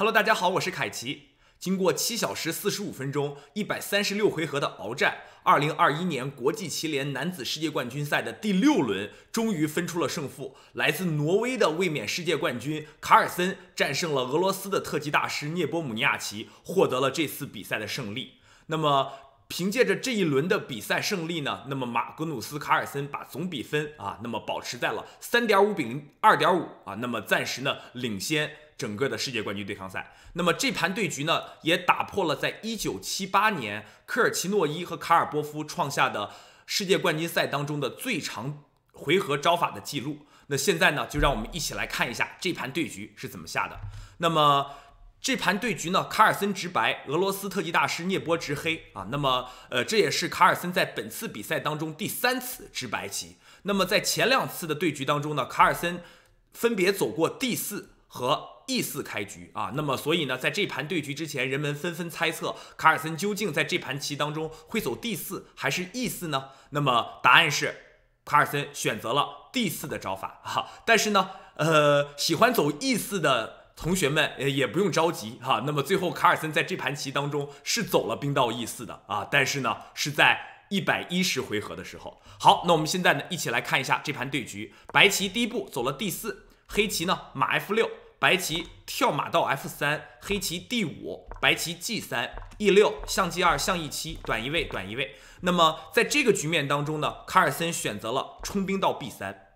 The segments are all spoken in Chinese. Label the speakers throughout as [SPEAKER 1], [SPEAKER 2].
[SPEAKER 1] Hello，大家好，我是凯奇。经过七小时四十五分钟、一百三十六回合的鏖战，二零二一年国际棋联男子世界冠军赛的第六轮终于分出了胜负。来自挪威的卫冕世界冠军卡尔森战胜了俄罗斯的特级大师涅波姆尼亚奇，获得了这次比赛的胜利。那么，凭借着这一轮的比赛胜利呢，那么马格努斯·卡尔森把总比分啊，那么保持在了三点五比二点五啊，那么暂时呢领先。整个的世界冠军对抗赛，那么这盘对局呢，也打破了在一九七八年科尔奇诺伊和卡尔波夫创下的世界冠军赛当中的最长回合招法的记录。那现在呢，就让我们一起来看一下这盘对局是怎么下的。那么这盘对局呢，卡尔森执白，俄罗斯特级大师涅波直黑啊。那么呃，这也是卡尔森在本次比赛当中第三次执白棋。那么在前两次的对局当中呢，卡尔森分别走过第四和。e 四开局啊，那么所以呢，在这盘对局之前，人们纷纷猜测卡尔森究竟在这盘棋当中会走 d 四还是 e 四呢？那么答案是，卡尔森选择了 d 四的招法哈。但是呢，呃，喜欢走 e 四的同学们也不用着急哈。那么最后，卡尔森在这盘棋当中是走了兵到 e 四的啊，但是呢，是在一百一十回合的时候。好，那我们现在呢，一起来看一下这盘对局，白棋第一步走了 d 四，黑棋呢马 f 六。白棋跳马到 f 三，黑棋 d 五，白棋 g 三 e 六象 g 二象 e 七，短一位，短一位。那么在这个局面当中呢，卡尔森选择了冲兵到 b 三。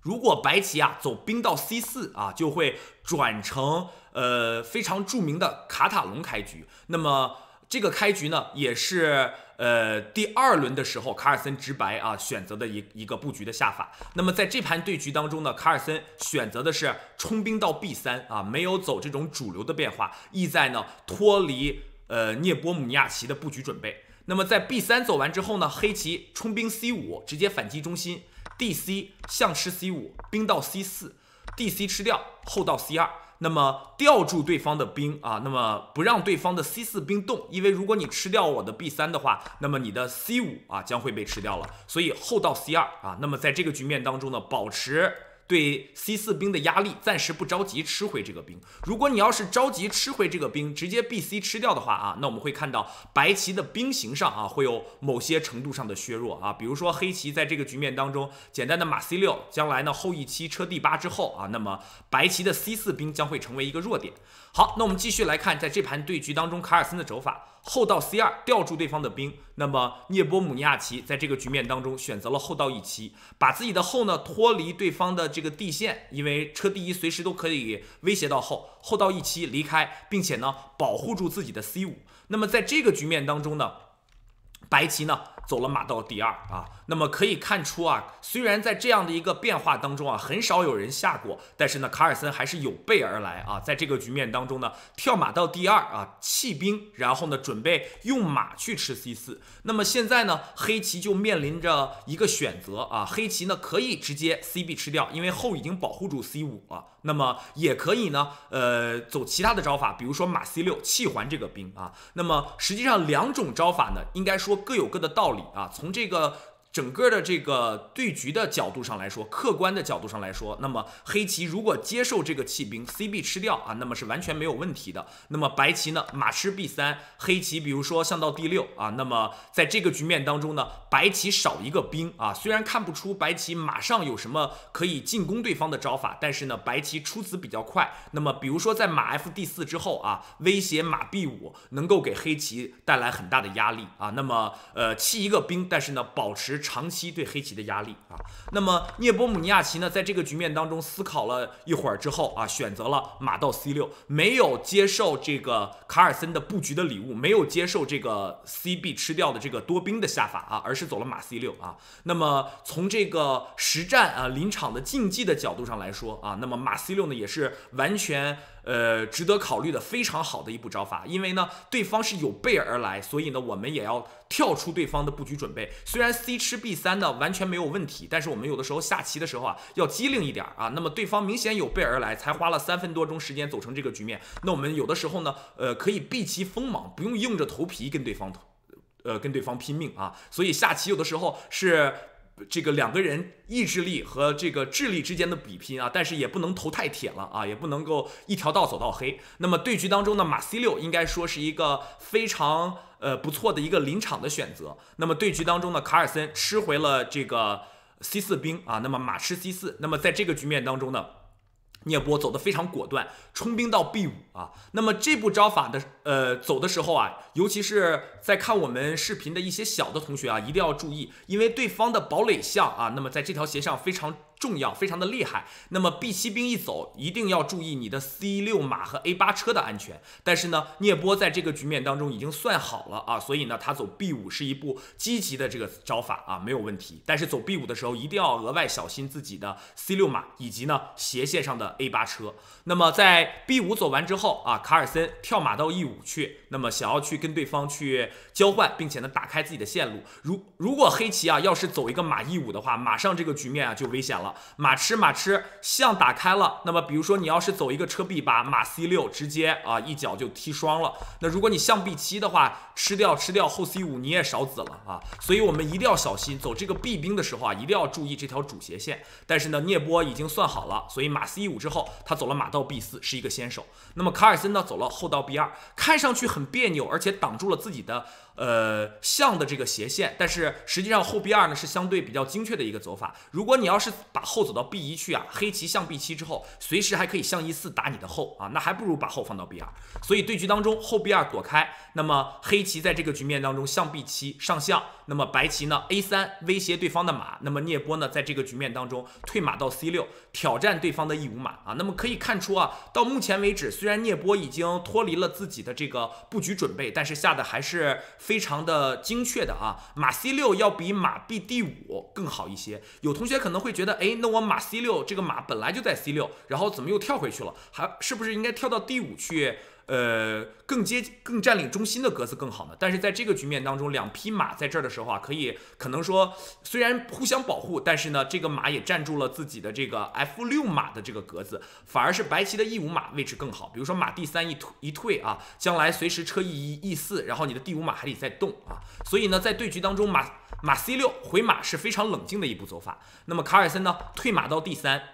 [SPEAKER 1] 如果白棋啊走兵到 c 四啊，就会转成呃非常著名的卡塔龙开局。那么这个开局呢，也是。呃，第二轮的时候，卡尔森直白啊选择的一一个布局的下法。那么在这盘对局当中呢，卡尔森选择的是冲兵到 B 三啊，没有走这种主流的变化，意在呢脱离呃涅波姆尼亚奇的布局准备。那么在 B 三走完之后呢，黑棋冲兵 C 五，直接反击中心，D C 象吃 C 五兵到 C 四，D C 吃掉后到 C 二。那么吊住对方的兵啊，那么不让对方的 C 四兵动，因为如果你吃掉我的 B 三的话，那么你的 C 五啊将会被吃掉了，所以后到 C 二啊，那么在这个局面当中呢，保持。对 c 四兵的压力，暂时不着急吃回这个兵。如果你要是着急吃回这个兵，直接 b c 吃掉的话啊，那我们会看到白棋的兵形上啊会有某些程度上的削弱啊。比如说黑棋在这个局面当中，简单的马 c 六，将来呢后一期车 d 八之后啊，那么白棋的 c 四兵将会成为一个弱点。好，那我们继续来看在这盘对局当中卡尔森的走法。后到 C 二吊住对方的兵，那么涅波姆尼亚奇在这个局面当中选择了后到一骑，把自己的后呢脱离对方的这个地线，因为车第一随时都可以威胁到后，后到一骑离开，并且呢保护住自己的 C 五。那么在这个局面当中呢，白棋呢走了马到 D 二啊。那么可以看出啊，虽然在这样的一个变化当中啊，很少有人下过，但是呢，卡尔森还是有备而来啊。在这个局面当中呢，跳马到第二啊，弃兵，然后呢，准备用马去吃 c 四。那么现在呢，黑棋就面临着一个选择啊，黑棋呢可以直接 c b 吃掉，因为后已经保护住 c 五了。那么也可以呢，呃，走其他的招法，比如说马 c 六弃还这个兵啊。那么实际上两种招法呢，应该说各有各的道理啊。从这个。整个的这个对局的角度上来说，客观的角度上来说，那么黑棋如果接受这个弃兵，c b 吃掉啊，那么是完全没有问题的。那么白棋呢，马吃 b 三，黑棋比如说象到第六啊，那么在这个局面当中呢，白棋少一个兵啊，虽然看不出白棋马上有什么可以进攻对方的招法，但是呢，白棋出子比较快。那么比如说在马 f d 四之后啊，威胁马 b 五，能够给黑棋带来很大的压力啊。那么呃，弃一个兵，但是呢，保持。长期对黑棋的压力啊，那么涅波姆尼亚奇呢，在这个局面当中思考了一会儿之后啊，选择了马到 c 六，没有接受这个卡尔森的布局的礼物，没有接受这个 c b 吃掉的这个多兵的下法啊，而是走了马 c 六啊。那么从这个实战啊临场的竞技的角度上来说啊，那么马 c 六呢也是完全。呃，值得考虑的非常好的一步招法，因为呢，对方是有备而来，所以呢，我们也要跳出对方的布局准备。虽然 c 吃 b 三呢完全没有问题，但是我们有的时候下棋的时候啊，要机灵一点啊。那么对方明显有备而来，才花了三分多钟时间走成这个局面。那我们有的时候呢，呃，可以避其锋芒，不用硬着头皮跟对方，呃，跟对方拼命啊。所以下棋有的时候是。这个两个人意志力和这个智力之间的比拼啊，但是也不能投太铁了啊，也不能够一条道走到黑。那么对局当中呢，马 c 六应该说是一个非常呃不错的一个临场的选择。那么对局当中呢，卡尔森吃回了这个 c 四兵啊，那么马吃 c 四。那么在这个局面当中呢。聂波走得非常果断，冲兵到 B 五啊。那么这步招法的呃走的时候啊，尤其是在看我们视频的一些小的同学啊，一定要注意，因为对方的堡垒象啊，那么在这条斜上非常。重要，非常的厉害。那么 B7 兵一走，一定要注意你的 C6 马和 A8 车的安全。但是呢，聂波在这个局面当中已经算好了啊，所以呢，他走 B5 是一步积极的这个招法啊，没有问题。但是走 B5 的时候，一定要额外小心自己的 C6 马以及呢斜线上的 A8 车。那么在 B5 走完之后啊，卡尔森跳马到 E5 去，那么想要去跟对方去交换，并且呢打开自己的线路。如如果黑棋啊要是走一个马 E5 的话，马上这个局面啊就危险了。马吃马吃象打开了，那么比如说你要是走一个车 B 八马 C 六，直接啊一脚就踢双了。那如果你象 B 七的话，吃掉吃掉后 C 五你也少子了啊。所以我们一定要小心走这个 B 兵的时候啊，一定要注意这条主斜线。但是呢，聂波已经算好了，所以马 C 五之后他走了马到 B 四是一个先手。那么卡尔森呢走了后到 B 二，看上去很别扭，而且挡住了自己的。呃象的这个斜线，但是实际上后 B 二呢是相对比较精确的一个走法。如果你要是把后走到 B 一去啊，黑棋象 B 七之后，随时还可以象一四打你的后啊，那还不如把后放到 B 二。所以对局当中后 B 二躲开，那么黑棋在这个局面当中象 B 七上象，那么白棋呢 A 三威胁对方的马，那么聂波呢在这个局面当中退马到 C 六挑战对方的 E 五马啊。那么可以看出啊，到目前为止虽然聂波已经脱离了自己的这个布局准备，但是下的还是。非常的精确的啊，马 c 六要比马 b D 五更好一些。有同学可能会觉得，哎，那我马 c 六这个马本来就在 c 六，然后怎么又跳回去了？还是不是应该跳到 D 五去？呃，更接更占领中心的格子更好呢。但是在这个局面当中，两匹马在这儿的时候啊，可以可能说虽然互相保护，但是呢，这个马也占住了自己的这个 f 六马的这个格子，反而是白棋的 e 五马位置更好。比如说马 D 三一退一退啊，将来随时车 e 一 e 四，然后你的第五马还得再动啊。所以呢，在对局当中，马马 c 六回马是非常冷静的一步走法。那么卡尔森呢，退马到 D 三。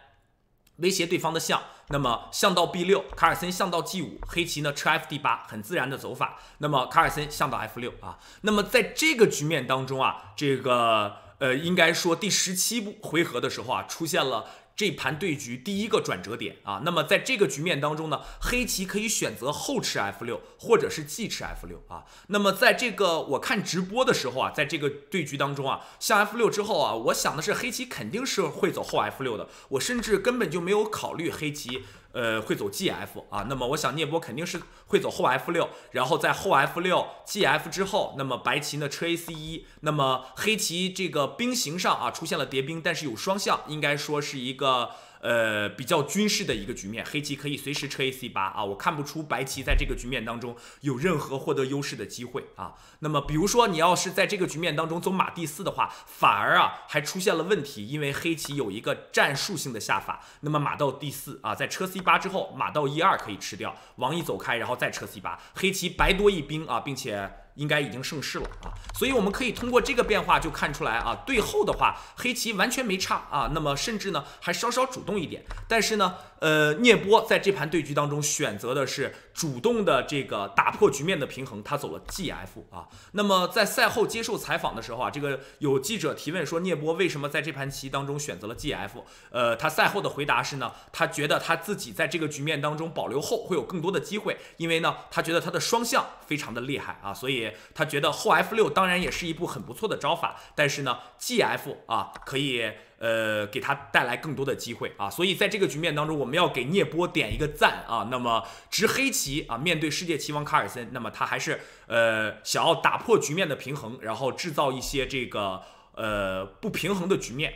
[SPEAKER 1] 威胁对方的象，那么象到 b 六，卡尔森象到 g 五，黑棋呢车 f d 八，很自然的走法。那么卡尔森象到 f 六啊。那么在这个局面当中啊，这个呃，应该说第十七步回合的时候啊，出现了。这盘对局第一个转折点啊，那么在这个局面当中呢，黑棋可以选择后吃 F 六，或者是继吃 F 六啊。那么在这个我看直播的时候啊，在这个对局当中啊，下 F 六之后啊，我想的是黑棋肯定是会走后 F 六的，我甚至根本就没有考虑黑棋。呃，会走 gf 啊，那么我想聂波肯定是会走后 f 六，然后在后 f 六 gf 之后，那么白棋呢车 ac 一，那么黑棋这个兵形上啊出现了叠兵，但是有双向，应该说是一个。呃，比较均势的一个局面，黑棋可以随时车 A C 八啊，我看不出白棋在这个局面当中有任何获得优势的机会啊。那么，比如说你要是在这个局面当中走马第四的话，反而啊还出现了问题，因为黑棋有一个战术性的下法，那么马到第四啊，在车 C 八之后，马到一二可以吃掉王一走开，然后再车 C 八，黑棋白多一兵啊，并且。应该已经胜势了啊，所以我们可以通过这个变化就看出来啊，对后的话黑棋完全没差啊，那么甚至呢还稍稍主动一点。但是呢，呃，聂波在这盘对局当中选择的是主动的这个打破局面的平衡，他走了 gf 啊。那么在赛后接受采访的时候啊，这个有记者提问说聂波为什么在这盘棋当中选择了 gf？呃，他赛后的回答是呢，他觉得他自己在这个局面当中保留后会有更多的机会，因为呢他觉得他的双象非常的厉害啊，所以。他觉得后 f 六当然也是一部很不错的招法，但是呢，g f 啊可以呃给他带来更多的机会啊，所以在这个局面当中，我们要给聂波点一个赞啊。那么执黑棋啊，面对世界棋王卡尔森，那么他还是呃想要打破局面的平衡，然后制造一些这个呃不平衡的局面。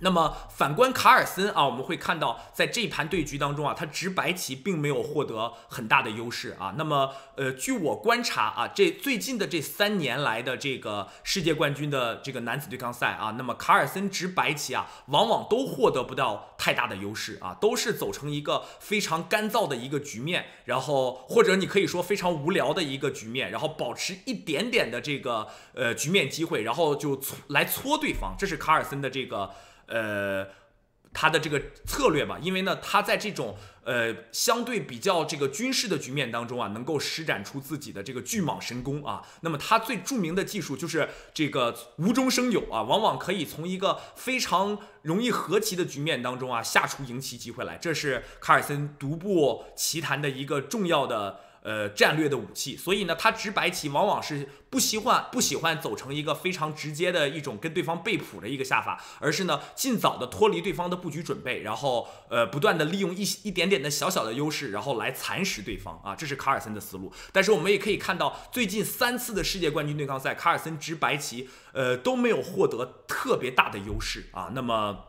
[SPEAKER 1] 那么反观卡尔森啊，我们会看到，在这盘对局当中啊，他执白棋并没有获得很大的优势啊。那么，呃，据我观察啊，这最近的这三年来的这个世界冠军的这个男子对抗赛啊，那么卡尔森执白棋啊，往往都获得不到太大的优势啊，都是走成一个非常干燥的一个局面，然后或者你可以说非常无聊的一个局面，然后保持一点点的这个呃局面机会，然后就搓来搓对方，这是卡尔森的这个。呃，他的这个策略吧，因为呢，他在这种呃相对比较这个军事的局面当中啊，能够施展出自己的这个巨蟒神功啊。那么他最著名的技术就是这个无中生有啊，往往可以从一个非常容易和棋的局面当中啊下出赢棋机会来。这是卡尔森独步棋坛的一个重要的。呃，战略的武器，所以呢，他执白棋往往是不喜欢、不喜欢走成一个非常直接的一种跟对方背谱的一个下法，而是呢，尽早的脱离对方的布局准备，然后呃，不断的利用一一点点的小小的优势，然后来蚕食对方啊，这是卡尔森的思路。但是我们也可以看到，最近三次的世界冠军对抗赛，卡尔森执白棋呃都没有获得特别大的优势啊。那么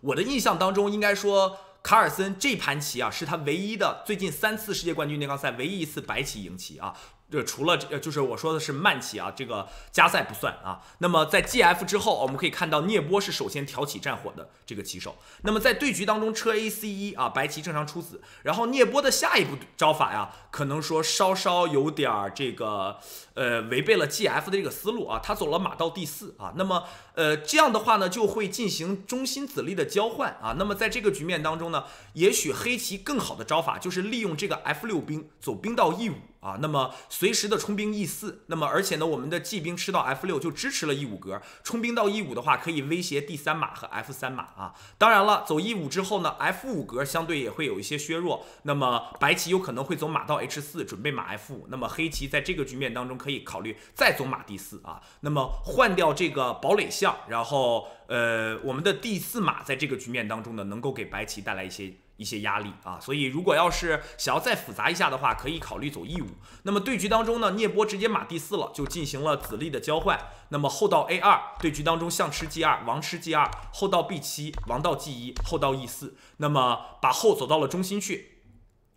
[SPEAKER 1] 我的印象当中，应该说。卡尔森这盘棋啊，是他唯一的最近三次世界冠军对抗赛唯一一次白棋赢棋啊。这除了这，就是我说的是慢棋啊，这个加赛不算啊。那么在 GF 之后，我们可以看到聂波是首先挑起战火的这个棋手。那么在对局当中，车 A C 一啊，白棋正常出子。然后聂波的下一步招法呀，可能说稍稍有点儿这个呃违背了 GF 的这个思路啊，他走了马到第四啊。那么呃，这样的话呢，就会进行中心子力的交换啊。那么在这个局面当中呢，也许黑棋更好的招法就是利用这个 f6 兵走兵到 e5 啊，那么随时的冲兵 e4。那么而且呢，我们的 g 兵吃到 f6 就支持了 e5 格，冲兵到 e5 的话可以威胁第三马和 f3 马啊。当然了，走 e5 之后呢，f5 格相对也会有一些削弱。那么白棋有可能会走马到 h4，准备马 f5。那么黑棋在这个局面当中可以考虑再走马 d4 啊，那么换掉这个堡垒象。然后，呃，我们的第四马在这个局面当中呢，能够给白棋带来一些一些压力啊。所以，如果要是想要再复杂一下的话，可以考虑走义务。那么对局当中呢，聂波直接马第四了，就进行了子力的交换。那么后到 A 二，对局当中象吃 G 二，王吃 G 二，后到 B 七，王到 G 一，后到 E 四，那么把后走到了中心去。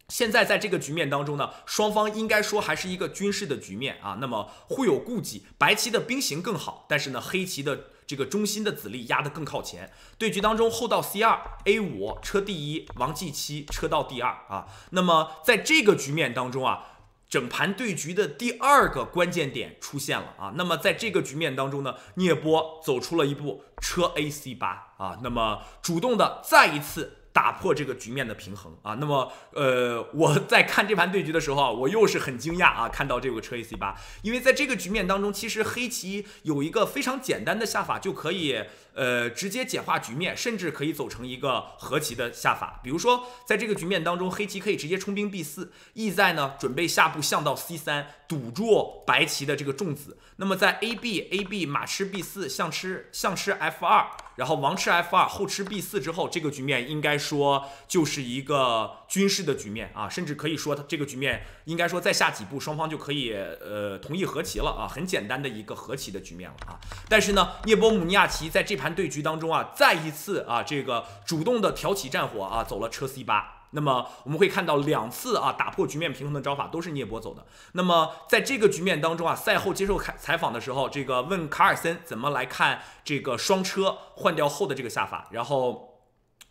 [SPEAKER 1] 现在在这个局面当中呢，双方应该说还是一个军事的局面啊。那么互有顾忌，白棋的兵形更好，但是呢，黑棋的。这个中心的子力压得更靠前，对局当中后到 c 二 a 五车第一王 g 七车到第二啊，那么在这个局面当中啊，整盘对局的第二个关键点出现了啊，那么在这个局面当中呢，聂波走出了一步车 a c 八啊，那么主动的再一次。打破这个局面的平衡啊！那么，呃，我在看这盘对局的时候我又是很惊讶啊！看到这个车 A C 八，因为在这个局面当中，其实黑棋有一个非常简单的下法，就可以呃直接简化局面，甚至可以走成一个和棋的下法。比如说，在这个局面当中，黑棋可以直接冲兵 B 四，意在呢准备下步象到 C 三，堵住白棋的这个重子。那么在 A B A B 马吃 B 四，象吃象吃 F 二。然后王吃 f2 后吃 b4 之后，这个局面应该说就是一个军事的局面啊，甚至可以说他这个局面应该说再下几步双方就可以呃同意和棋了啊，很简单的一个和棋的局面了啊。但是呢，涅波姆尼亚奇在这盘对局当中啊，再一次啊这个主动的挑起战火啊，走了车 c8。那么我们会看到两次啊打破局面平衡的招法都是聂波走的。那么在这个局面当中啊，赛后接受采采访的时候，这个问卡尔森怎么来看这个双车换掉后的这个下法，然后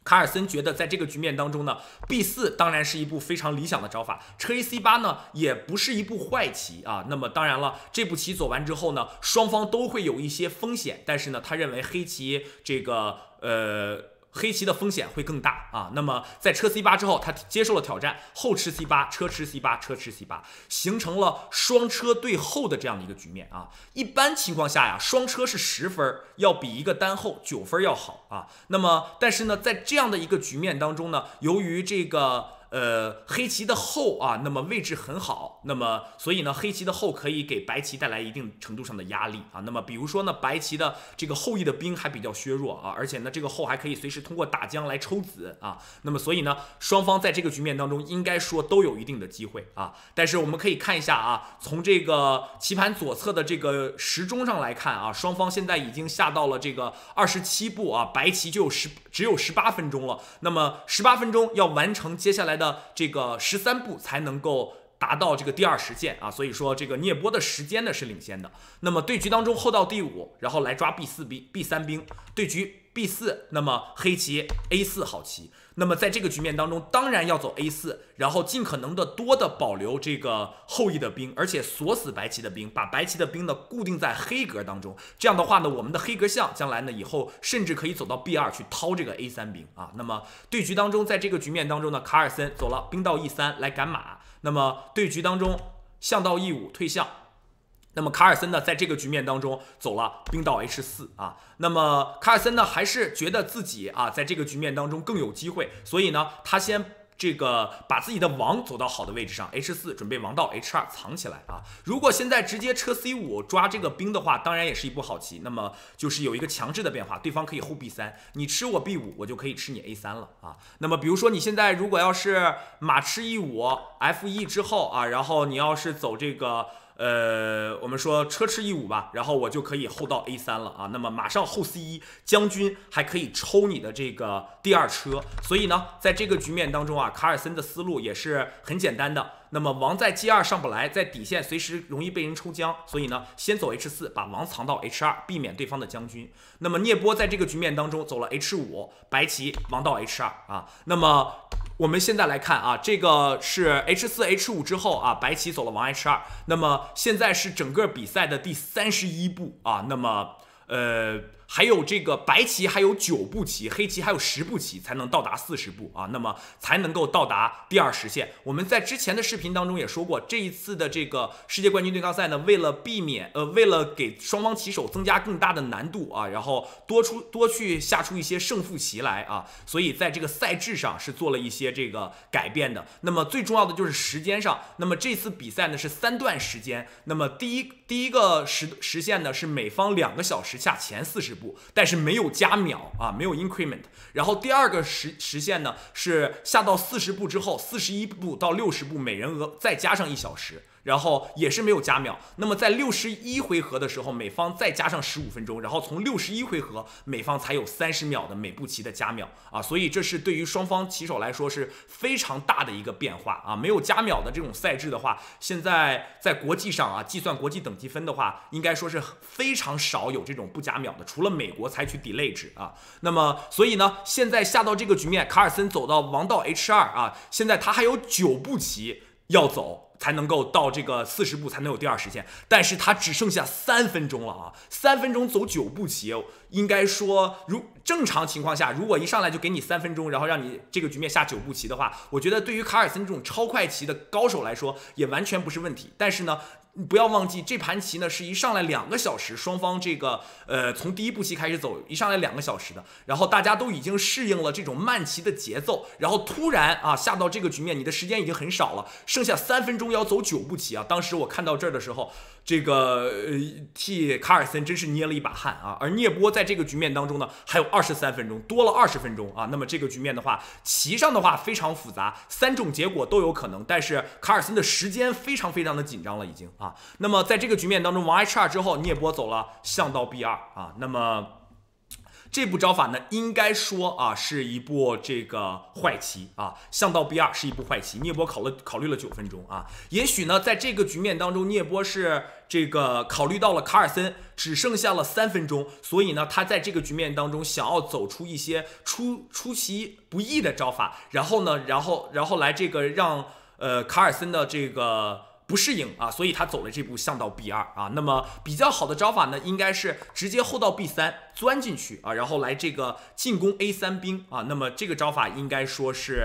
[SPEAKER 1] 卡尔森觉得在这个局面当中呢，B 四当然是一部非常理想的招法，车 A C 八呢也不是一步坏棋啊。那么当然了，这步棋走完之后呢，双方都会有一些风险，但是呢，他认为黑棋这个呃。黑棋的风险会更大啊。那么在车 C 八之后，他接受了挑战后吃 C 八，车吃 C 八，车吃 C 八，形成了双车对后的这样的一个局面啊。一般情况下呀，双车是十分，要比一个单后九分要好啊。那么，但是呢，在这样的一个局面当中呢，由于这个。呃，黑棋的后啊，那么位置很好，那么所以呢，黑棋的后可以给白棋带来一定程度上的压力啊。那么比如说呢，白棋的这个后翼的兵还比较削弱啊，而且呢，这个后还可以随时通过打将来抽子啊。那么所以呢，双方在这个局面当中应该说都有一定的机会啊。但是我们可以看一下啊，从这个棋盘左侧的这个时钟上来看啊，双方现在已经下到了这个二十七步啊，白棋就有十只有十八分钟了。那么十八分钟要完成接下来。的这个十三步才能够达到这个第二实线啊，所以说这个聂波的时间呢是领先的。那么对局当中后到第五，然后来抓 B 四 B B 三兵。对局 B 四，那么黑棋 A 四好棋。那么在这个局面当中，当然要走 A 四，然后尽可能的多的保留这个后翼的兵，而且锁死白棋的兵，把白棋的兵呢固定在黑格当中。这样的话呢，我们的黑格象将来呢以后甚至可以走到 B 二去掏这个 A 三兵啊。那么对局当中，在这个局面当中呢，卡尔森走了兵到 E 三来赶马。那么对局当中，象到 E 五退象。那么卡尔森呢，在这个局面当中走了兵到 h4 啊，那么卡尔森呢，还是觉得自己啊，在这个局面当中更有机会，所以呢，他先这个把自己的王走到好的位置上，h4 准备王到 h2 藏起来啊。如果现在直接车 c5 抓这个兵的话，当然也是一步好棋。那么就是有一个强制的变化，对方可以后 b3，你吃我 b5，我就可以吃你 a3 了啊。那么比如说你现在如果要是马吃 e5，f e 之后啊，然后你要是走这个。呃，我们说车吃一五吧，然后我就可以后到 a 三了啊。那么马上后 c 一将军，还可以抽你的这个第二车。所以呢，在这个局面当中啊，卡尔森的思路也是很简单的。那么王在 g 二上不来，在底线随时容易被人抽将，所以呢，先走 h 四把王藏到 h 二，避免对方的将军。那么聂波在这个局面当中走了 h 五，白棋王到 h 二啊。那么。我们现在来看啊，这个是 H 四 H 五之后啊，白棋走了王 H 二，那么现在是整个比赛的第三十一步啊，那么呃。还有这个白棋还有九步棋，黑棋还有十步棋，才能到达四十步啊，那么才能够到达第二实线。我们在之前的视频当中也说过，这一次的这个世界冠军对抗赛呢，为了避免呃，为了给双方棋手增加更大的难度啊，然后多出多去下出一些胜负棋来啊，所以在这个赛制上是做了一些这个改变的。那么最重要的就是时间上，那么这次比赛呢是三段时间，那么第一。第一个实实现呢是每方两个小时下前四十步，但是没有加秒啊，没有 increment。然后第二个实实现呢是下到四十步之后，四十一步到六十步每人额再加上一小时。然后也是没有加秒，那么在六十一回合的时候，美方再加上十五分钟，然后从六十一回合，美方才有三十秒的每步棋的加秒啊，所以这是对于双方棋手来说是非常大的一个变化啊，没有加秒的这种赛制的话，现在在国际上啊，计算国际等级分的话，应该说是非常少有这种不加秒的，除了美国采取 delay 值啊，那么所以呢，现在下到这个局面，卡尔森走到王道 H 二啊，现在他还有九步棋要走。才能够到这个四十步才能有第二时间，但是他只剩下三分钟了啊！三分钟走九步棋，应该说如正常情况下，如果一上来就给你三分钟，然后让你这个局面下九步棋的话，我觉得对于卡尔森这种超快棋的高手来说，也完全不是问题。但是呢？不要忘记，这盘棋呢是一上来两个小时，双方这个呃从第一步棋开始走，一上来两个小时的，然后大家都已经适应了这种慢棋的节奏，然后突然啊下到这个局面，你的时间已经很少了，剩下三分钟要走九步棋啊！当时我看到这儿的时候。这个呃，替卡尔森真是捏了一把汗啊！而聂波在这个局面当中呢，还有二十三分钟，多了二十分钟啊。那么这个局面的话，棋上的话非常复杂，三种结果都有可能。但是卡尔森的时间非常非常的紧张了，已经啊。那么在这个局面当中，王 h 二之后，聂波走了象到 b 二啊。那么这部招法呢，应该说啊，是一部这个坏棋啊，象到 B 二是一部坏棋。聂波考了考虑了九分钟啊，也许呢，在这个局面当中，聂波是这个考虑到了卡尔森只剩下了三分钟，所以呢，他在这个局面当中想要走出一些出出其不意的招法，然后呢，然后然后来这个让呃卡尔森的这个。不适应啊，所以他走了这步象到 B 二啊，那么比较好的招法呢，应该是直接后到 B 三钻进去啊，然后来这个进攻 A 三兵啊，那么这个招法应该说是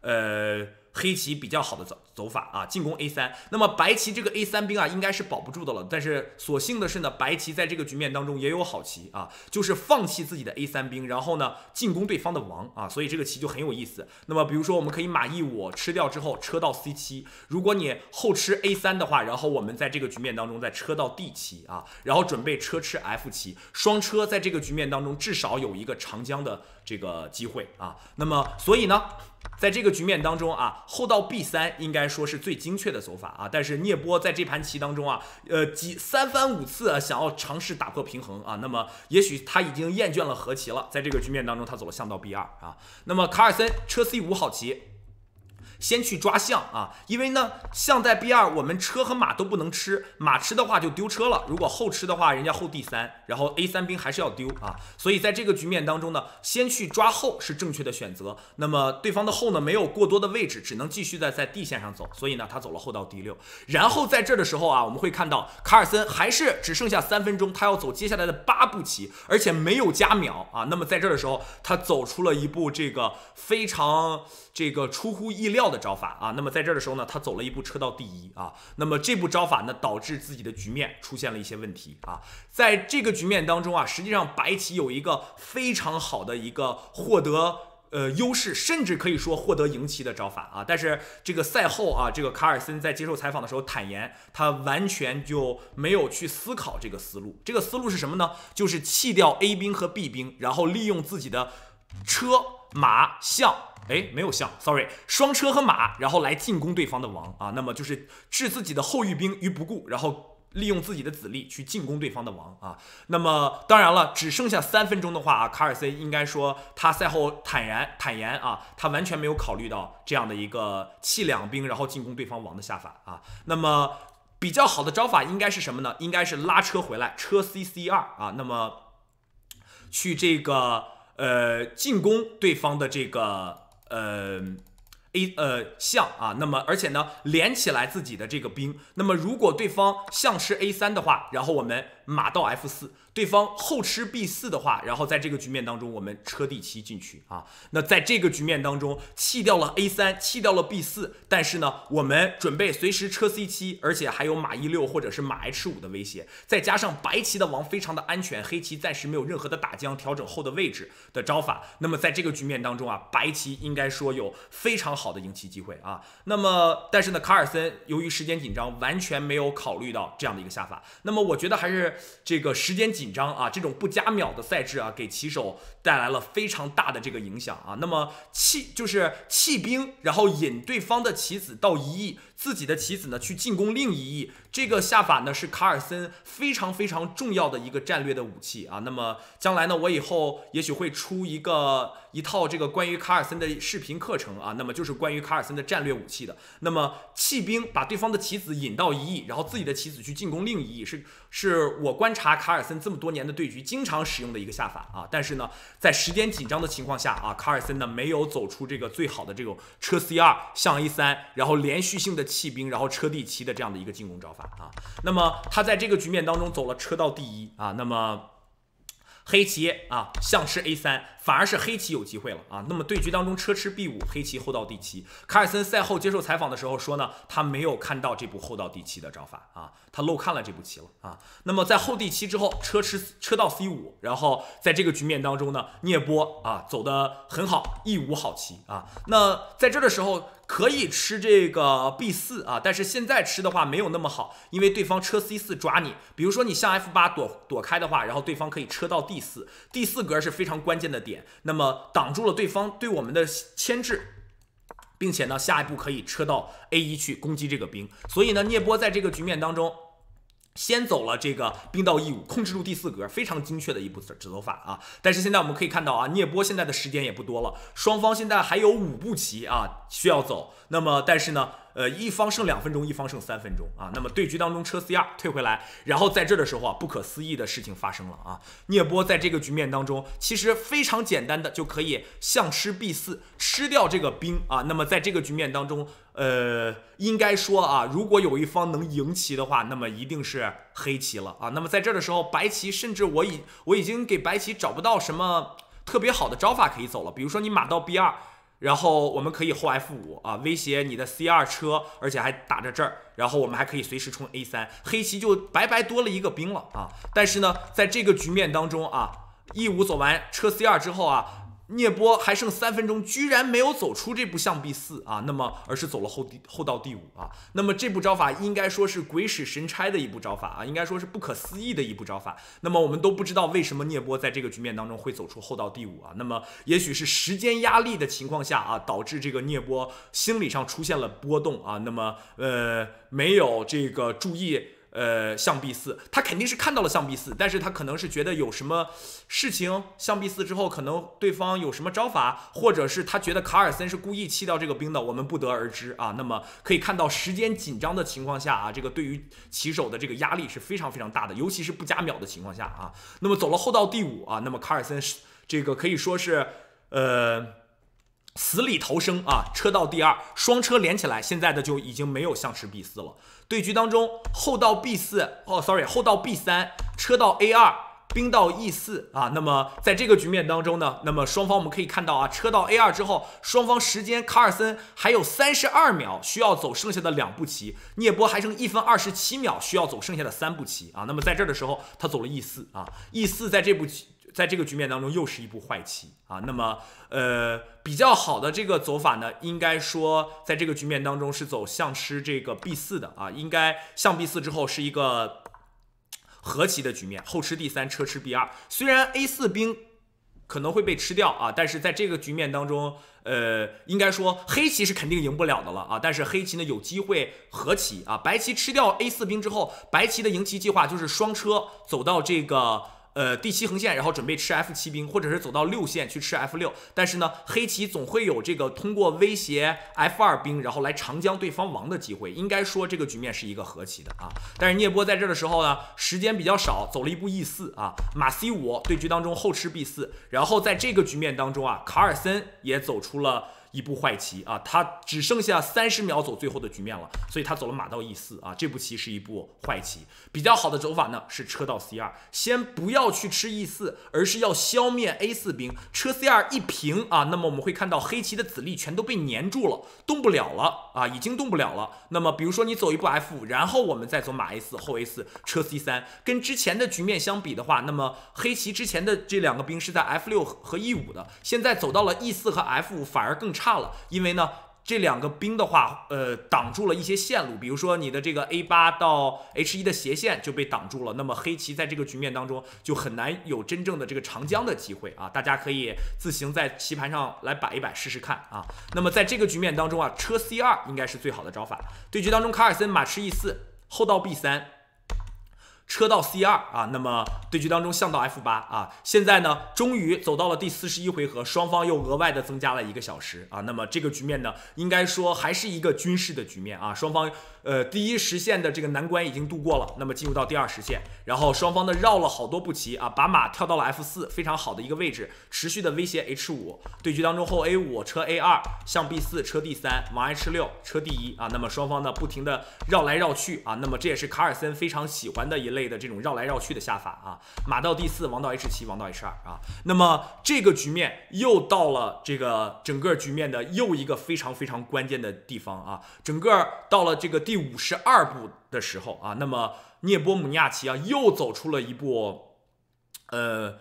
[SPEAKER 1] 呃黑棋比较好的走。走法啊，进攻 A 三，那么白棋这个 A 三兵啊，应该是保不住的了。但是所幸的是呢，白棋在这个局面当中也有好棋啊，就是放弃自己的 A 三兵，然后呢，进攻对方的王啊。所以这个棋就很有意思。那么比如说，我们可以马一五吃掉之后，车到 C 七。如果你后吃 A 三的话，然后我们在这个局面当中再车到 D 七啊，然后准备车吃 F 七，双车在这个局面当中至少有一个长江的这个机会啊。那么所以呢，在这个局面当中啊，后到 B 三应该。说是最精确的走法啊，但是聂波在这盘棋当中啊，呃几三番五次啊想要尝试打破平衡啊，那么也许他已经厌倦了和棋了，在这个局面当中他走了象到 B 二啊，那么卡尔森车 C 五好棋。先去抓象啊，因为呢，象在 B 二，我们车和马都不能吃，马吃的话就丢车了。如果后吃的话，人家后第三，然后 A 三兵还是要丢啊。所以在这个局面当中呢，先去抓后是正确的选择。那么对方的后呢，没有过多的位置，只能继续在在 D 线上走。所以呢，他走了后到 D 六。然后在这的时候啊，我们会看到卡尔森还是只剩下三分钟，他要走接下来的八步棋，而且没有加秒啊。那么在这的时候，他走出了一步这个非常这个出乎意料。的招法啊，那么在这儿的时候呢，他走了一步车到第一啊，那么这步招法呢，导致自己的局面出现了一些问题啊。在这个局面当中啊，实际上白棋有一个非常好的一个获得呃优势，甚至可以说获得赢棋的招法啊。但是这个赛后啊，这个卡尔森在接受采访的时候坦言，他完全就没有去思考这个思路。这个思路是什么呢？就是弃掉 A 兵和 B 兵，然后利用自己的车马象。哎，没有象，sorry，双车和马，然后来进攻对方的王啊，那么就是置自己的后御兵于不顾，然后利用自己的子力去进攻对方的王啊，那么当然了，只剩下三分钟的话啊，卡尔森应该说他赛后坦然坦言啊，他完全没有考虑到这样的一个弃两兵然后进攻对方王的下法啊，那么比较好的招法应该是什么呢？应该是拉车回来车 c c 二啊，那么去这个呃进攻对方的这个。呃，a 呃象啊，那么而且呢，连起来自己的这个兵。那么如果对方象吃 a 三的话，然后我们马到 f 四。对方后吃 B 四的话，然后在这个局面当中，我们车 D 七进去啊。那在这个局面当中，弃掉了 A 三，弃掉了 B 四，但是呢，我们准备随时车 C 七，而且还有马 E 六或者是马 H 五的威胁，再加上白棋的王非常的安全，黑棋暂时没有任何的打将调整后的位置的招法。那么在这个局面当中啊，白棋应该说有非常好的赢棋机会啊。那么但是呢，卡尔森由于时间紧张，完全没有考虑到这样的一个下法。那么我觉得还是这个时间紧。紧张啊！这种不加秒的赛制啊，给棋手带来了非常大的这个影响啊。那么弃就是弃兵，然后引对方的棋子到一翼。自己的棋子呢去进攻另一翼，这个下法呢是卡尔森非常非常重要的一个战略的武器啊。那么将来呢，我以后也许会出一个一套这个关于卡尔森的视频课程啊，那么就是关于卡尔森的战略武器的。那么弃兵把对方的棋子引到一翼，然后自己的棋子去进攻另一翼，是是我观察卡尔森这么多年的对局经常使用的一个下法啊。但是呢，在时间紧张的情况下啊，卡尔森呢没有走出这个最好的这种车 c 二象 a 三，然后连续性的。弃兵，然后车第七的这样的一个进攻招法啊，那么他在这个局面当中走了车到第一啊，那么黑棋啊象吃 a 三，反而是黑棋有机会了啊，那么对局当中车吃 b 五，黑棋后到第七。卡尔森赛后接受采访的时候说呢，他没有看到这步后到第七的招法啊，他漏看了这步棋了啊，那么在后第七之后，车吃车到 c 五，然后在这个局面当中呢，聂波啊走的很好，一无好棋啊，那在这的时候。可以吃这个 B 四啊，但是现在吃的话没有那么好，因为对方车 C 四抓你。比如说你向 F 八躲躲开的话，然后对方可以车到 D 四，第四格是非常关键的点。那么挡住了对方对我们的牵制，并且呢，下一步可以车到 A 一去攻击这个兵。所以呢，聂波在这个局面当中。先走了这个兵到 E 五，控制住第四格，非常精确的一步走走法啊！但是现在我们可以看到啊，聂波现在的时间也不多了，双方现在还有五步棋啊需要走。那么，但是呢？呃，一方剩两分钟，一方剩三分钟啊。那么对局当中，车 c 二退回来，然后在这的时候啊，不可思议的事情发生了啊。聂波在这个局面当中，其实非常简单的就可以象吃 b 四，吃掉这个兵啊。那么在这个局面当中，呃，应该说啊，如果有一方能赢棋的话，那么一定是黑棋了啊。那么在这的时候，白棋甚至我已我已经给白棋找不到什么特别好的招法可以走了。比如说你马到 b 二。然后我们可以后 f 五啊，威胁你的 c 二车，而且还打在这儿。然后我们还可以随时冲 a 三，黑棋就白白多了一个兵了啊。但是呢，在这个局面当中啊，一五走完车 c 二之后啊。聂波还剩三分钟，居然没有走出这步象 B 四啊，那么而是走了后第后到第五啊，那么这步招法应该说是鬼使神差的一步招法啊，应该说是不可思议的一步招法。那么我们都不知道为什么聂波在这个局面当中会走出后到第五啊，那么也许是时间压力的情况下啊，导致这个聂波心理上出现了波动啊，那么呃没有这个注意。呃，象 B 四，他肯定是看到了象 B 四，但是他可能是觉得有什么事情，象 B 四之后可能对方有什么招法，或者是他觉得卡尔森是故意弃掉这个兵的，我们不得而知啊。那么可以看到，时间紧张的情况下啊，这个对于棋手的这个压力是非常非常大的，尤其是不加秒的情况下啊。那么走了后到第五啊，那么卡尔森是这个可以说是呃死里逃生啊，车到第二，双车连起来，现在的就已经没有象吃 B 四了。对局当中，后到 B 四哦，sorry，后到 B 三，车到 A 二，兵到 E 四啊。那么在这个局面当中呢，那么双方我们可以看到啊，车到 A 二之后，双方时间卡尔森还有三十二秒需要走剩下的两步棋，聂波还剩一分二十七秒需要走剩下的三步棋啊。那么在这儿的时候，他走了 E 四啊，E 四在这步。棋。在这个局面当中，又是一步坏棋啊。那么，呃，比较好的这个走法呢，应该说在这个局面当中是走象吃这个 B 四的啊。应该象 B 四之后是一个和棋的局面。后吃 d 三，车吃 B 二。虽然 A 四兵可能会被吃掉啊，但是在这个局面当中，呃，应该说黑棋是肯定赢不了的了啊。但是黑棋呢，有机会和棋啊。白棋吃掉 A 四兵之后，白棋的赢棋计划就是双车走到这个。呃，第七横线，然后准备吃 F 七兵，或者是走到六线去吃 F 六。但是呢，黑棋总会有这个通过威胁 F 二兵，然后来长将对方王的机会。应该说这个局面是一个和棋的啊。但是聂波在这的时候呢，时间比较少，走了一步 E 四啊，马 C 五。对局当中后吃 B 四，然后在这个局面当中啊，卡尔森也走出了。一步坏棋啊，他只剩下三十秒走最后的局面了，所以他走了马到 e 四啊，这步棋是一步坏棋。比较好的走法呢是车到 c 二，先不要去吃 e 四，而是要消灭 a 四兵。车 c 二一平啊，那么我们会看到黑棋的子力全都被粘住了，动不了了啊，已经动不了了。那么比如说你走一步 f 五，然后我们再走马 a 四后 a 四车 c 三，跟之前的局面相比的话，那么黑棋之前的这两个兵是在 f 六和 e 五的，现在走到了 e 四和 f 五反而更差。差了，因为呢，这两个兵的话，呃，挡住了一些线路，比如说你的这个 a 八到 h 一的斜线就被挡住了，那么黑棋在这个局面当中就很难有真正的这个长江的机会啊。大家可以自行在棋盘上来摆一摆试试看啊。那么在这个局面当中啊，车 c 二应该是最好的招法。对局当中，卡尔森马吃 e 四后到 b 三。车到 C 二啊，那么对局当中向到 F 八啊，现在呢终于走到了第四十一回合，双方又额外的增加了一个小时啊，那么这个局面呢，应该说还是一个均势的局面啊，双方。呃，第一实线的这个难关已经度过了，那么进入到第二实线，然后双方的绕了好多步棋啊，把马跳到了 f 四，非常好的一个位置，持续的威胁 h 五。对局当中后 a 五车 a 二象 b 四车 d 三王 h 六车 d 一啊，那么双方呢不停的绕来绕去啊，那么这也是卡尔森非常喜欢的一类的这种绕来绕去的下法啊。马到第四，王到 h 七，王到 h 二啊，那么这个局面又到了这个整个局面的又一个非常非常关键的地方啊，整个到了这个第。第五十二步的时候啊，那么涅波姆尼亚奇啊又走出了一步，呃，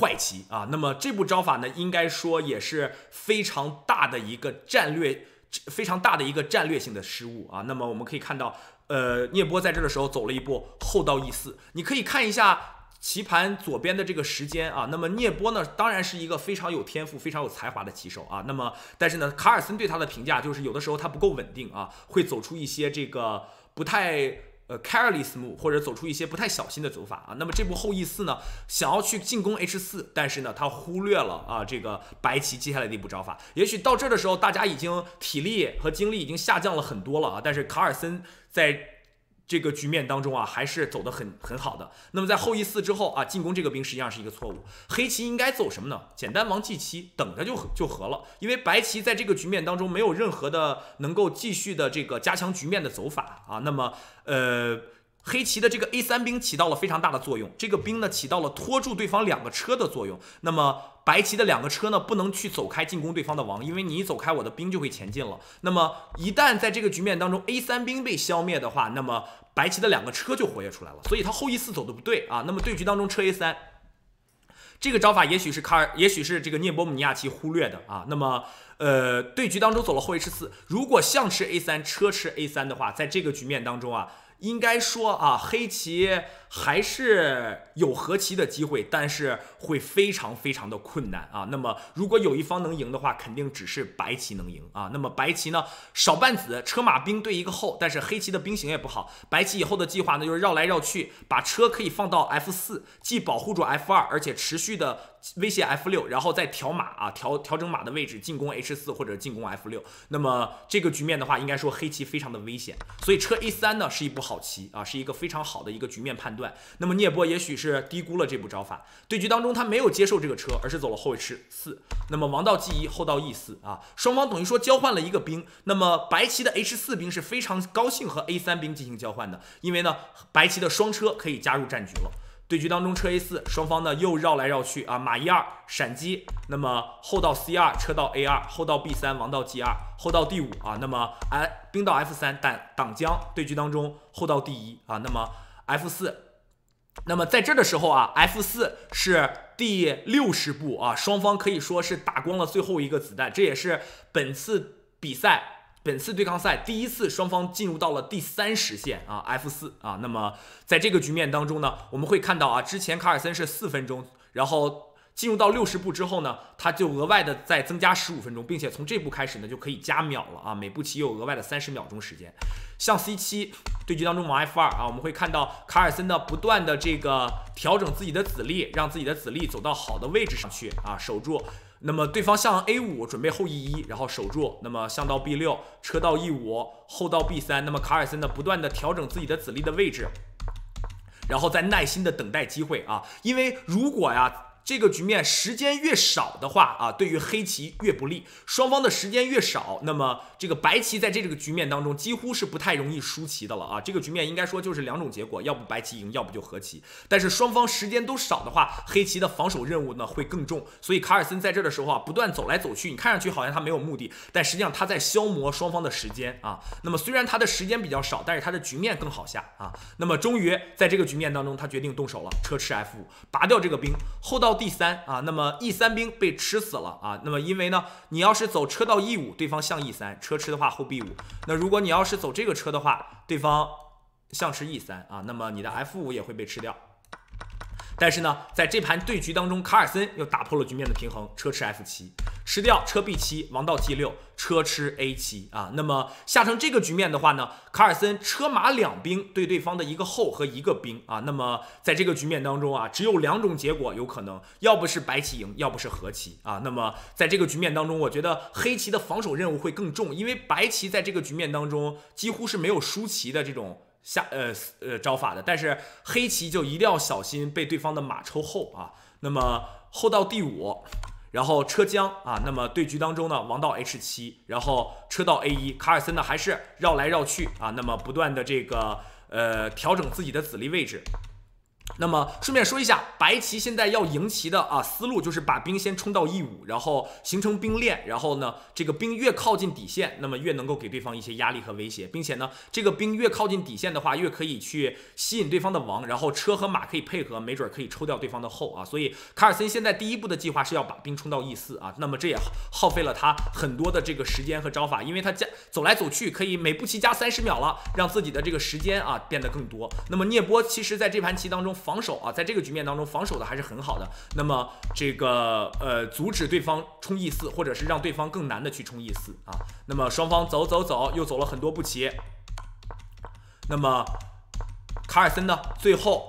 [SPEAKER 1] 坏棋啊。那么这部招法呢，应该说也是非常大的一个战略，非常大的一个战略性的失误啊。那么我们可以看到，呃，聂波在这儿的时候走了一步后到 e 四，你可以看一下。棋盘左边的这个时间啊，那么聂波呢，当然是一个非常有天赋、非常有才华的棋手啊。那么，但是呢，卡尔森对他的评价就是，有的时候他不够稳定啊，会走出一些这个不太呃 careless move，或者走出一些不太小心的走法啊。那么这步后羿四呢，想要去进攻 h 四，但是呢，他忽略了啊这个白棋接下来的一步招法。也许到这儿的时候，大家已经体力和精力已经下降了很多了啊。但是卡尔森在这个局面当中啊，还是走得很很好的。那么在后一四之后啊，进攻这个兵实际上是一个错误。黑棋应该走什么呢？简单，王 g 七，等着就就和了。因为白棋在这个局面当中没有任何的能够继续的这个加强局面的走法啊。那么，呃。黑棋的这个 A 三兵起到了非常大的作用，这个兵呢起到了拖住对方两个车的作用。那么白棋的两个车呢不能去走开进攻对方的王，因为你一走开我的兵就会前进了。那么一旦在这个局面当中 A 三兵被消灭的话，那么白棋的两个车就活跃出来了。所以他后一四走的不对啊。那么对局当中车 A 三这个招法也许是卡尔，也许是这个涅波姆尼亚奇忽略的啊。那么呃对局当中走了后 H 四，如果象吃 A 三车吃 A 三的话，在这个局面当中啊。应该说啊，黑棋。还是有和棋的机会，但是会非常非常的困难啊。那么如果有一方能赢的话，肯定只是白棋能赢啊。那么白棋呢少半子，车马兵对一个后，但是黑棋的兵形也不好。白棋以后的计划呢就是绕来绕去，把车可以放到 f 四，既保护住 f 二，而且持续的威胁 f 六，然后再调马啊，调调整马的位置，进攻 h 四或者进攻 f 六。那么这个局面的话，应该说黑棋非常的危险，所以车 a 三呢是一步好棋啊，是一个非常好的一个局面判断。那么聂波也许是低估了这步招法，对局当中他没有接受这个车，而是走了后位吃四。那么王到 G1，后到 E4 啊，双方等于说交换了一个兵。那么白棋的 H4 兵是非常高兴和 A3 兵进行交换的，因为呢，白棋的双车可以加入战局了。对局当中车 A4，双方呢又绕来绕去啊，马一二闪击，那么后到 C2，车到 A2，后到 B3，王到 G2，后到 D5 啊，那么哎，兵到 F3 挡挡将。对局当中后到 D1 啊，那么 F4。那么在这的时候啊，F 四是第六十步啊，双方可以说是打光了最后一个子弹，这也是本次比赛、本次对抗赛第一次双方进入到了第三实线啊，F 四啊。那么在这个局面当中呢，我们会看到啊，之前卡尔森是四分钟，然后。进入到六十步之后呢，他就额外的再增加十五分钟，并且从这步开始呢就可以加秒了啊，每步棋有额外的三十秒钟时间。像 C7 对局当中往 f2 啊，我们会看到卡尔森呢不断的这个调整自己的子力，让自己的子力走到好的位置上去啊，守住。那么对方向 A5 准备后 E 一，然后守住。那么象到 B6，车到 E5，后到 B3。那么卡尔森呢不断的调整自己的子力的位置，然后再耐心的等待机会啊，因为如果呀。这个局面时间越少的话啊，对于黑棋越不利。双方的时间越少，那么这个白棋在这个局面当中几乎是不太容易输棋的了啊。这个局面应该说就是两种结果：要不白棋赢，要不就和棋。但是双方时间都少的话，黑棋的防守任务呢会更重。所以卡尔森在这的时候啊，不断走来走去，你看上去好像他没有目的，但实际上他在消磨双方的时间啊。那么虽然他的时间比较少，但是他的局面更好下啊。那么终于在这个局面当中，他决定动手了，车吃 f 五，拔掉这个兵后到。第三啊，那么 e 三兵被吃死了啊，那么因为呢，你要是走车到 e 五，对方象 e 三车吃的话后 b 五，那如果你要是走这个车的话，对方象吃 e 三啊，那么你的 f 五也会被吃掉。但是呢，在这盘对局当中，卡尔森又打破了局面的平衡，车吃 F7，吃掉车 B7，王道 G6，车吃 A7 啊。那么下成这个局面的话呢，卡尔森车马两兵对对方的一个后和一个兵啊。那么在这个局面当中啊，只有两种结果有可能，要不是白棋赢，要不是和棋啊。那么在这个局面当中，我觉得黑棋的防守任务会更重，因为白棋在这个局面当中几乎是没有输棋的这种。下呃呃招法的，但是黑棋就一定要小心被对方的马抽后啊。那么后到第五，然后车将啊。那么对局当中呢，王到 H 七，然后车到 A 一。卡尔森呢还是绕来绕去啊，那么不断的这个呃调整自己的子力位置。那么顺便说一下，白棋现在要赢棋的啊思路就是把兵先冲到 e 五，然后形成兵链，然后呢这个兵越靠近底线，那么越能够给对方一些压力和威胁，并且呢这个兵越靠近底线的话，越可以去吸引对方的王，然后车和马可以配合，没准可以抽掉对方的后啊。所以卡尔森现在第一步的计划是要把兵冲到 e 四啊，那么这也耗费了他很多的这个时间和招法，因为他加走来走去可以每步棋加三十秒了，让自己的这个时间啊变得更多。那么聂波其实在这盘棋当中。防守啊，在这个局面当中，防守的还是很好的。那么，这个呃，阻止对方冲 E 四，或者是让对方更难的去冲 E 四啊。那么，双方走走走，又走了很多步棋。那么，卡尔森呢？最后。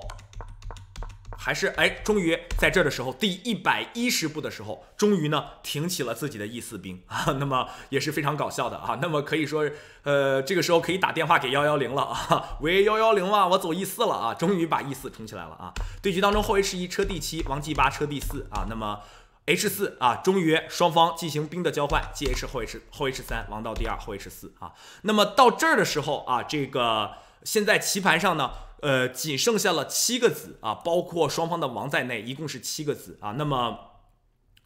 [SPEAKER 1] 还是哎，终于在这的时候，第一百一十步的时候，终于呢挺起了自己的 e 四兵啊，那么也是非常搞笑的啊。那么可以说，呃，这个时候可以打电话给幺幺零了 啊。喂幺幺零嘛，我走 e 四了啊，终于把 e 四冲起来了啊。对局当中，后 h 一车 d 七王 g 八车 d 四啊，那么 h 四啊，终于双方进行兵的交换，g h 后 h 后 h 三王到第二后 h 四啊。那么到这儿的时候啊，这个现在棋盘上呢。呃，仅剩下了七个子啊，包括双方的王在内，一共是七个子啊。那么，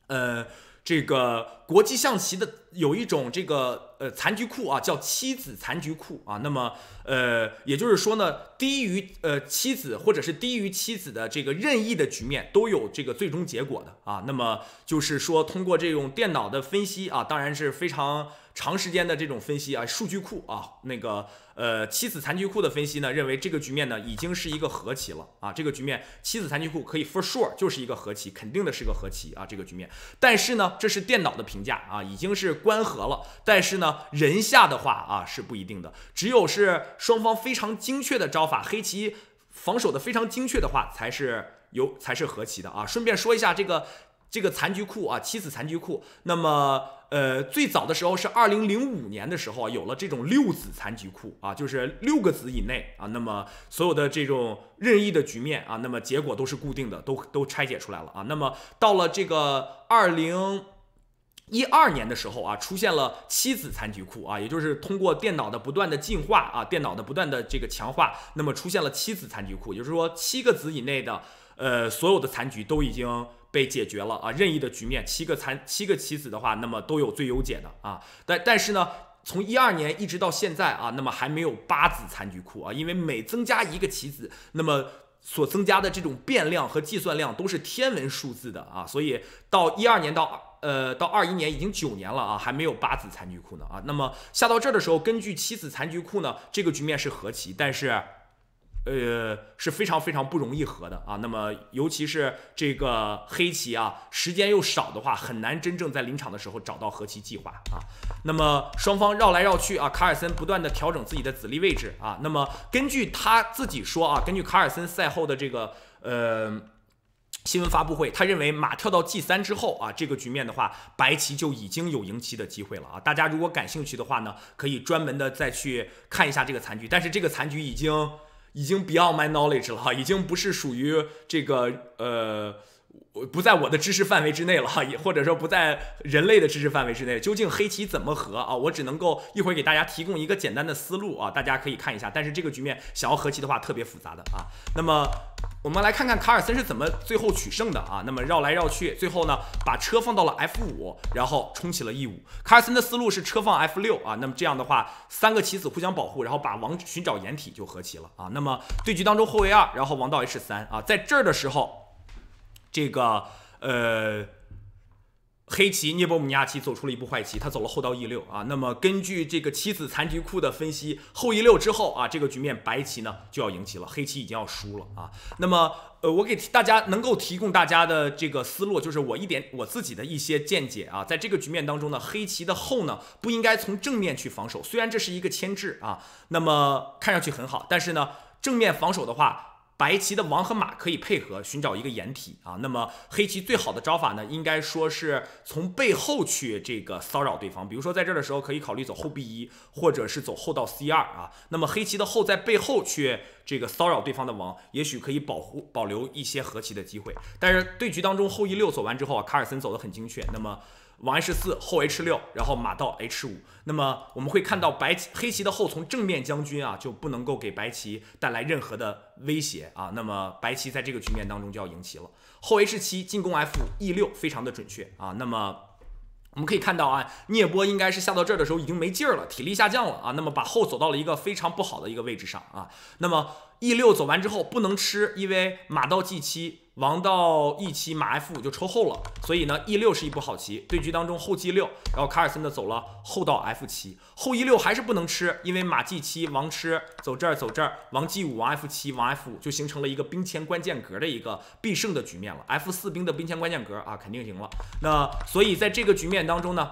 [SPEAKER 1] 呃，这个国际象棋的有一种这个呃残局库啊，叫“七子残局库”啊。那么，呃，也就是说呢，低于呃七子或者是低于七子的这个任意的局面，都有这个最终结果的啊。那么就是说，通过这种电脑的分析啊，当然是非常。长时间的这种分析啊，数据库啊，那个呃，妻子残局库的分析呢，认为这个局面呢已经是一个和棋了啊。这个局面，妻子残局库可以 for sure 就是一个和棋，肯定的是个和棋啊。这个局面，但是呢，这是电脑的评价啊，已经是关和了。但是呢，人下的话啊是不一定的，只有是双方非常精确的招法，黑棋防守的非常精确的话，才是有才是和棋的啊。顺便说一下这个这个残局库啊，妻子残局库，那么。呃，最早的时候是二零零五年的时候有了这种六子残局库啊，就是六个子以内啊，那么所有的这种任意的局面啊，那么结果都是固定的，都都拆解出来了啊。那么到了这个二零一二年的时候啊，出现了七子残局库啊，也就是通过电脑的不断的进化啊，电脑的不断的这个强化，那么出现了七子残局库，也就是说七个子以内的呃所有的残局都已经。被解决了啊！任意的局面，七个残七个棋子的话，那么都有最优解的啊。但但是呢，从一二年一直到现在啊，那么还没有八子残局库啊。因为每增加一个棋子，那么所增加的这种变量和计算量都是天文数字的啊。所以到一二年到呃到二一年已经九年了啊，还没有八子残局库呢啊。那么下到这儿的时候，根据七子残局库呢，这个局面是和棋，但是。呃，是非常非常不容易合的啊。那么，尤其是这个黑棋啊，时间又少的话，很难真正在临场的时候找到和棋计划啊。那么，双方绕来绕去啊，卡尔森不断的调整自己的子力位置啊。那么，根据他自己说啊，根据卡尔森赛后的这个呃新闻发布会，他认为马跳到 G 三之后啊，这个局面的话，白棋就已经有赢棋的机会了啊。大家如果感兴趣的话呢，可以专门的再去看一下这个残局，但是这个残局已经。已经 Beyond my knowledge 了，已经不是属于这个呃。不在我的知识范围之内了，也或者说不在人类的知识范围之内。究竟黑棋怎么和啊？我只能够一会儿给大家提供一个简单的思路啊，大家可以看一下。但是这个局面想要和棋的话，特别复杂的啊。那么我们来看看卡尔森是怎么最后取胜的啊。那么绕来绕去，最后呢把车放到了 f 五，然后冲起了 e 五。卡尔森的思路是车放 f 六啊，那么这样的话三个棋子互相保护，然后把王寻找掩体就和棋了啊。那么对局当中后卫二，然后王到 h 三啊，在这儿的时候。这个呃，黑棋涅波姆尼亚奇走出了一步坏棋，他走了后到 e 六啊。那么根据这个棋子残局库的分析，后 e 六之后啊，这个局面白棋呢就要赢棋了，黑棋已经要输了啊。那么呃，我给大家能够提供大家的这个思路，就是我一点我自己的一些见解啊。在这个局面当中呢，黑棋的后呢不应该从正面去防守，虽然这是一个牵制啊，那么看上去很好，但是呢，正面防守的话。白棋的王和马可以配合寻找一个掩体啊。那么黑棋最好的招法呢，应该说是从背后去这个骚扰对方。比如说在这儿的时候，可以考虑走后 B 一，或者是走后到 C 二啊。那么黑棋的后在背后去这个骚扰对方的王，也许可以保护保留一些和棋的机会。但是对局当中，后一六走完之后，卡尔森走得很精确。那么王 h 四，后 h6，然后马到 h5。那么我们会看到白棋黑棋的后从正面将军啊，就不能够给白棋带来任何的威胁啊。那么白棋在这个局面当中就要赢棋了。后 h7 进攻 f e6，非常的准确啊。那么我们可以看到啊，聂波应该是下到这儿的时候已经没劲儿了，体力下降了啊。那么把后走到了一个非常不好的一个位置上啊。那么 e6 走完之后不能吃，因为马到 g7。王到 e7，马 f5 就抽后了，所以呢 e6 是一步好棋。对局当中后 g6，然后卡尔森的走了后到 f7，后 e6 还是不能吃，因为马 g7 王吃，走这儿走这儿，王 g5 王 f7 王 f5 就形成了一个兵前关键格的一个必胜的局面了。f4 兵的兵前关键格啊，肯定赢了。那所以在这个局面当中呢，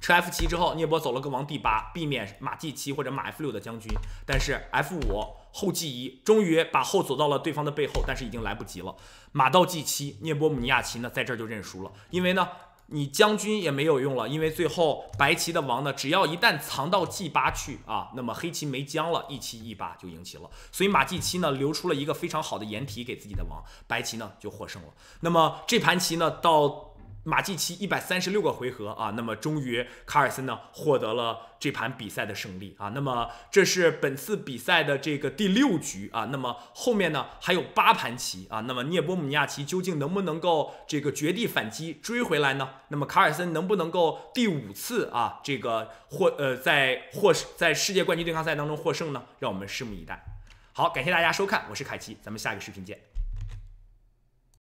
[SPEAKER 1] 吃 f7 之后，聂波走了个王 d8，避免马 g7 或者马 f6 的将军，但是 f5。后继一，终于把后走到了对方的背后，但是已经来不及了。马到继七，涅波姆尼亚奇呢在这儿就认输了，因为呢你将军也没有用了，因为最后白棋的王呢只要一旦藏到 g 八去啊，那么黑棋没将了，一七一八就赢棋了。所以马继七呢留出了一个非常好的掩体给自己的王，白棋呢就获胜了。那么这盘棋呢到。马季奇一百三十六个回合啊，那么终于卡尔森呢获得了这盘比赛的胜利啊，那么这是本次比赛的这个第六局啊，那么后面呢还有八盘棋啊，那么涅波姆尼亚奇究竟能不能够这个绝地反击追回来呢？那么卡尔森能不能够第五次啊这个获呃在获在世界冠军对抗赛当中获胜呢？让我们拭目以待。好，感谢大家收看，我是凯奇，咱们下个视频见。